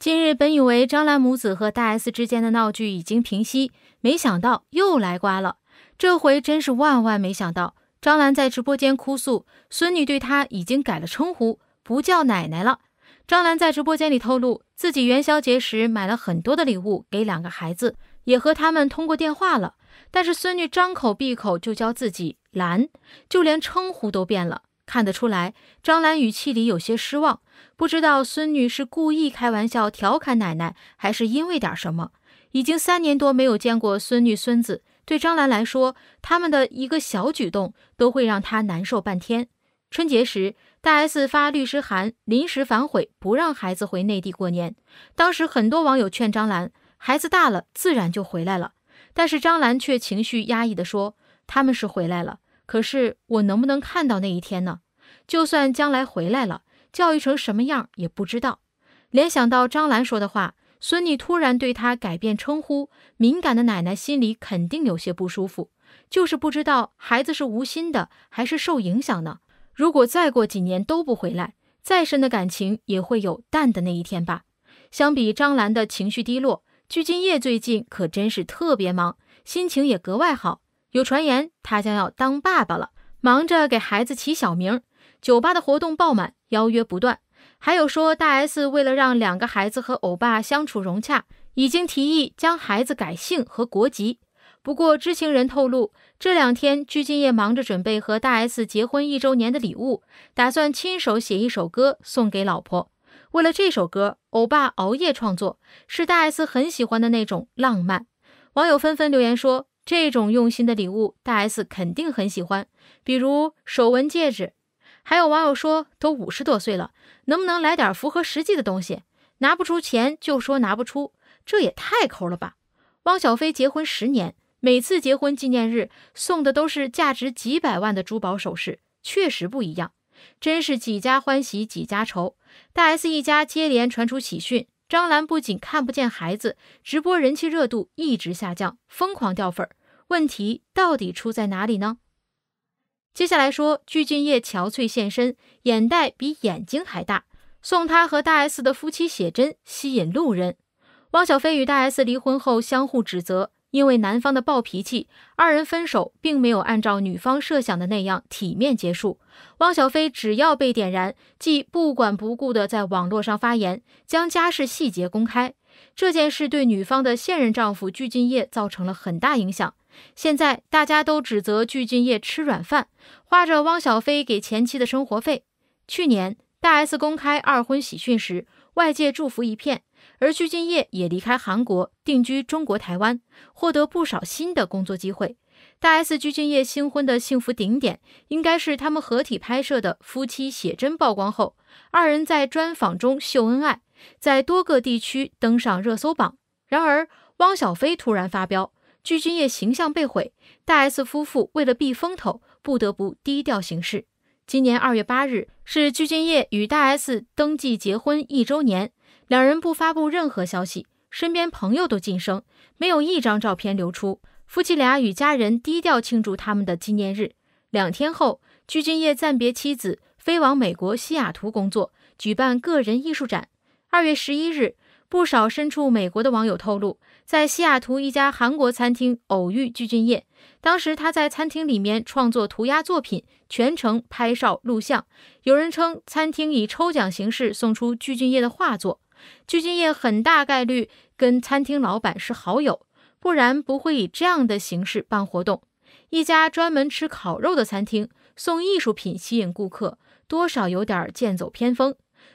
近日本以为张兰母子和大 S 之间的闹剧已经平息，没想到又来瓜了。这回真是万万没想到，张兰在直播间哭诉，孙女对她已经改了称呼，不叫奶奶了。张兰在直播间里透露，自己元宵节时买了很多的礼物给两个孩子，也和他们通过电话了，但是孙女张口闭口就叫自己兰，就连称呼都变了。看得出来，张兰语气里有些失望。不知道孙女是故意开玩笑调侃奶奶，还是因为点什么。已经三年多没有见过孙女孙子，对张兰来说，他们的一个小举动都会让她难受半天。春节时，大 S 发律师函，临时反悔，不让孩子回内地过年。当时很多网友劝张兰，孩子大了自然就回来了。但是张兰却情绪压抑地说：“他们是回来了。”可是我能不能看到那一天呢？就算将来回来了，教育成什么样也不知道。联想到张兰说的话，孙女突然对她改变称呼，敏感的奶奶心里肯定有些不舒服。就是不知道孩子是无心的，还是受影响呢？如果再过几年都不回来，再深的感情也会有淡的那一天吧。相比张兰的情绪低落，鞠婧祎最近可真是特别忙，心情也格外好。有传言他将要当爸爸了，忙着给孩子起小名。酒吧的活动爆满，邀约不断。还有说大 S 为了让两个孩子和欧巴相处融洽，已经提议将孩子改姓和国籍。不过知情人透露，这两天鞠婧祎忙着准备和大 S 结婚一周年的礼物，打算亲手写一首歌送给老婆。为了这首歌，欧巴熬夜创作，是大 S 很喜欢的那种浪漫。网友纷纷留言说。这种用心的礼物，大 S 肯定很喜欢。比如手纹戒指，还有网友说都五十多岁了，能不能来点符合实际的东西？拿不出钱就说拿不出，这也太抠了吧！汪小菲结婚十年，每次结婚纪念日送的都是价值几百万的珠宝首饰，确实不一样。真是几家欢喜几家愁，大 S 一家接连传出喜讯，张兰不仅看不见孩子，直播人气热度一直下降，疯狂掉粉。问题到底出在哪里呢？接下来说，鞠婧祎憔悴现身，眼袋比眼睛还大，送她和大 S 的夫妻写真吸引路人。汪小菲与大 S 离婚后相互指责，因为男方的暴脾气，二人分手并没有按照女方设想的那样体面结束。汪小菲只要被点燃，即不管不顾的在网络上发言，将家事细节公开。这件事对女方的现任丈夫具俊祎造成了很大影响。现在大家都指责具俊祎吃软饭，花着汪小菲给前妻的生活费。去年大 S 公开二婚喜讯时，外界祝福一片，而具俊祎也离开韩国定居中国台湾，获得不少新的工作机会。大 S 具俊祎新婚的幸福顶点，应该是他们合体拍摄的夫妻写真曝光后，二人在专访中秀恩爱。在多个地区登上热搜榜。然而，汪小菲突然发飙，具俊晔形象被毁。大 S 夫妇为了避风头，不得不低调行事。今年二月八日是鞠俊晔与大 S 登记结婚一周年，两人不发布任何消息，身边朋友都晋升，没有一张照片流出。夫妻俩与家人低调庆祝他们的纪念日。两天后，鞠俊晔暂别妻子，飞往美国西雅图工作，举办个人艺术展。二月十一日，不少身处美国的网友透露，在西雅图一家韩国餐厅偶遇具俊晔。当时他在餐厅里面创作涂鸦作品，全程拍照录像。有人称，餐厅以抽奖形式送出具俊晔的画作。具俊晔很大概率跟餐厅老板是好友，不然不会以这样的形式办活动。一家专门吃烤肉的餐厅送艺术品吸引顾客，多少有点剑走偏锋。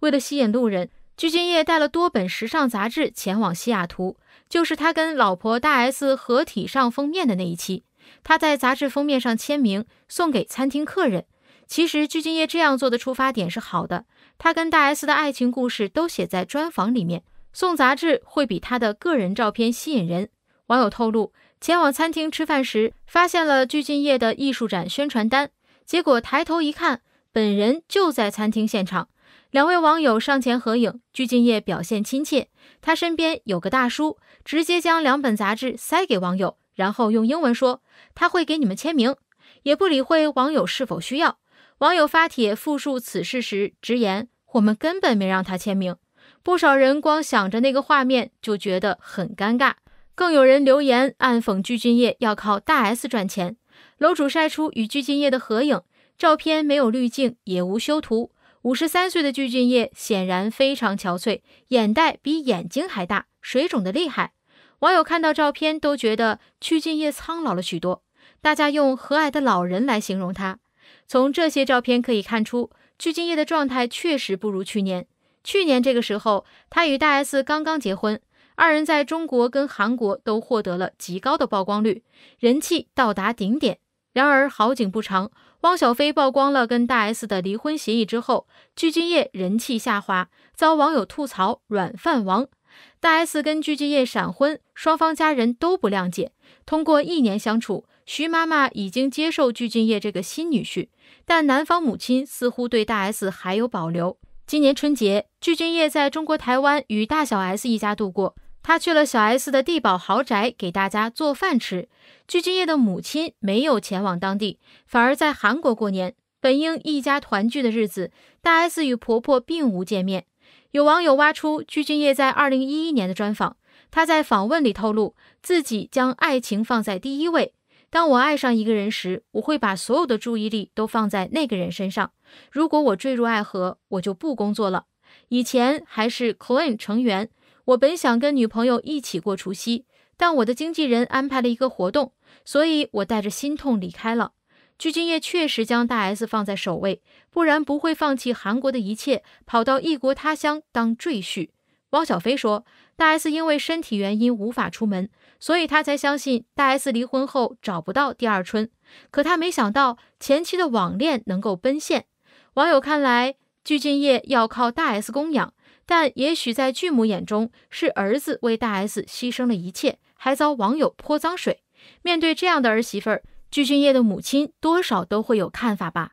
为了吸引路人。鞠婧祎带了多本时尚杂志前往西雅图，就是他跟老婆大 S 合体上封面的那一期。他在杂志封面上签名，送给餐厅客人。其实鞠婧祎这样做的出发点是好的，他跟大 S 的爱情故事都写在专访里面，送杂志会比她的个人照片吸引人。网友透露，前往餐厅吃饭时，发现了鞠婧祎的艺术展宣传单，结果抬头一看，本人就在餐厅现场。两位网友上前合影，鞠婧祎表现亲切。他身边有个大叔，直接将两本杂志塞给网友，然后用英文说：“他会给你们签名，也不理会网友是否需要。”网友发帖复述此事时直言：“我们根本没让他签名。”不少人光想着那个画面就觉得很尴尬，更有人留言暗讽鞠婧祎要靠大 S 赚钱。楼主晒出与鞠婧祎的合影，照片没有滤镜，也无修图。五十三岁的具俊晔显然非常憔悴，眼袋比眼睛还大，水肿的厉害。网友看到照片都觉得具俊晔苍老了许多，大家用和蔼的老人来形容他。从这些照片可以看出，具俊晔的状态确实不如去年。去年这个时候，他与大 S 刚刚结婚，二人在中国跟韩国都获得了极高的曝光率，人气到达顶点。然而好景不长。汪小菲曝光了跟大 S 的离婚协议之后，具俊晔人气下滑，遭网友吐槽“软饭王”。大 S 跟具俊晔闪婚，双方家人都不谅解。通过一年相处，徐妈妈已经接受具俊晔这个新女婿，但男方母亲似乎对大 S 还有保留。今年春节，具俊晔在中国台湾与大小 S 一家度过。他去了小 S 的地堡豪宅给大家做饭吃。具俊晔的母亲没有前往当地，反而在韩国过年。本应一家团聚的日子，大 S 与婆婆并无见面。有网友挖出具俊晔在二零一一年的专访，他在访问里透露自己将爱情放在第一位。当我爱上一个人时，我会把所有的注意力都放在那个人身上。如果我坠入爱河，我就不工作了。以前还是 c l e a n 成员。我本想跟女朋友一起过除夕，但我的经纪人安排了一个活动，所以我带着心痛离开了。鞠婧祎确实将大 S 放在首位，不然不会放弃韩国的一切，跑到异国他乡当赘婿。汪小菲说，大 S 因为身体原因无法出门，所以他才相信大 S 离婚后找不到第二春。可他没想到，前妻的网恋能够奔现。网友看来，鞠婧祎要靠大 S 供养。但也许在巨母眼中，是儿子为大 S 牺牲了一切，还遭网友泼脏水。面对这样的儿媳妇儿，鞠俊烨的母亲多少都会有看法吧。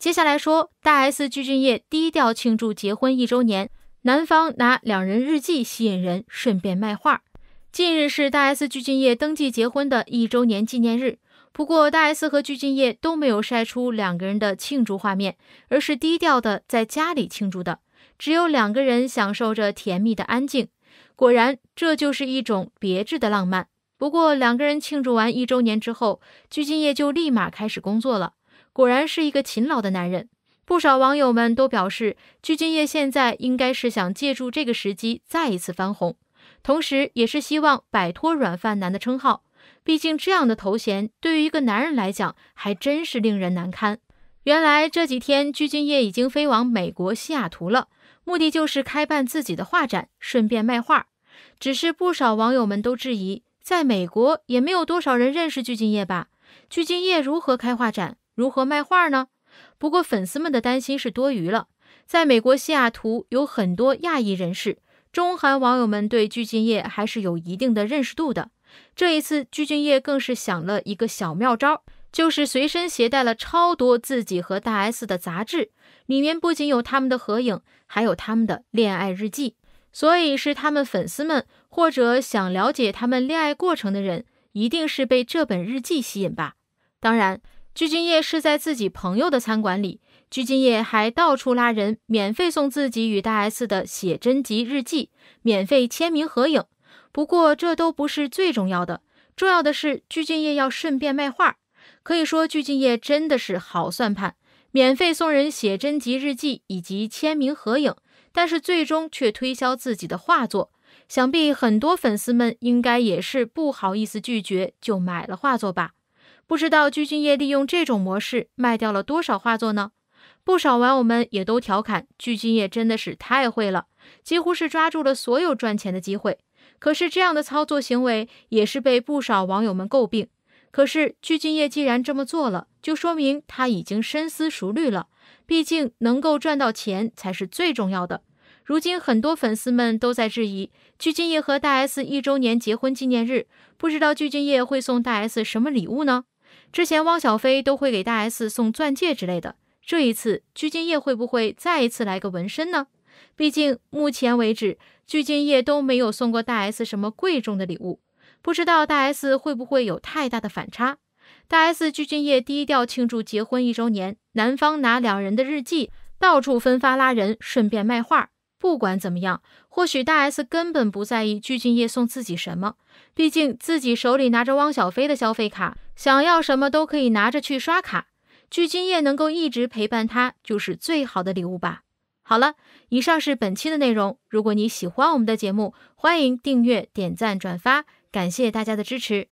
接下来说，大 S 鞠俊烨低调庆祝结婚一周年，男方拿两人日记吸引人，顺便卖画。近日是大 S 鞠俊烨登记结婚的一周年纪念日，不过大 S 和鞠俊烨都没有晒出两个人的庆祝画面，而是低调的在家里庆祝的。只有两个人享受着甜蜜的安静，果然这就是一种别致的浪漫。不过两个人庆祝完一周年之后，鞠婧祎就立马开始工作了，果然是一个勤劳的男人。不少网友们都表示，鞠婧祎现在应该是想借助这个时机再一次翻红，同时也是希望摆脱“软饭男”的称号。毕竟这样的头衔对于一个男人来讲还真是令人难堪。原来这几天，鞠婧祎已经飞往美国西雅图了。目的就是开办自己的画展，顺便卖画。只是不少网友们都质疑，在美国也没有多少人认识鞠婧祎吧？鞠婧祎如何开画展，如何卖画呢？不过粉丝们的担心是多余了，在美国西雅图有很多亚裔人士，中韩网友们对鞠婧祎还是有一定的认识度的。这一次，鞠婧祎更是想了一个小妙招。就是随身携带了超多自己和大 S 的杂志，里面不仅有他们的合影，还有他们的恋爱日记。所以是他们粉丝们或者想了解他们恋爱过程的人，一定是被这本日记吸引吧？当然，鞠婧祎是在自己朋友的餐馆里，鞠婧祎还到处拉人，免费送自己与大 S 的写真集、日记，免费签名合影。不过这都不是最重要的，重要的是鞠婧祎要顺便卖画。可以说，鞠婧祎真的是好算盘，免费送人写真集、日记以及签名合影，但是最终却推销自己的画作。想必很多粉丝们应该也是不好意思拒绝，就买了画作吧。不知道鞠婧祎利用这种模式卖掉了多少画作呢？不少网友们也都调侃，鞠婧祎真的是太会了，几乎是抓住了所有赚钱的机会。可是这样的操作行为也是被不少网友们诟病。可是鞠婧祎既然这么做了，就说明他已经深思熟虑了。毕竟能够赚到钱才是最重要的。如今很多粉丝们都在质疑鞠婧祎和大 S 一周年结婚纪念日，不知道鞠婧祎会送大 S 什么礼物呢？之前汪小菲都会给大 S 送钻戒之类的，这一次鞠婧祎会不会再一次来个纹身呢？毕竟目前为止，鞠婧祎都没有送过大 S 什么贵重的礼物。不知道大 S 会不会有太大的反差？大 S 鞠婧祎低调庆祝结婚一周年，男方拿两人的日记到处分发拉人，顺便卖画。不管怎么样，或许大 S 根本不在意鞠婧祎送自己什么，毕竟自己手里拿着汪小菲的消费卡，想要什么都可以拿着去刷卡。鞠婧祎能够一直陪伴她，就是最好的礼物吧。好了，以上是本期的内容。如果你喜欢我们的节目，欢迎订阅、点赞、转发。感谢大家的支持。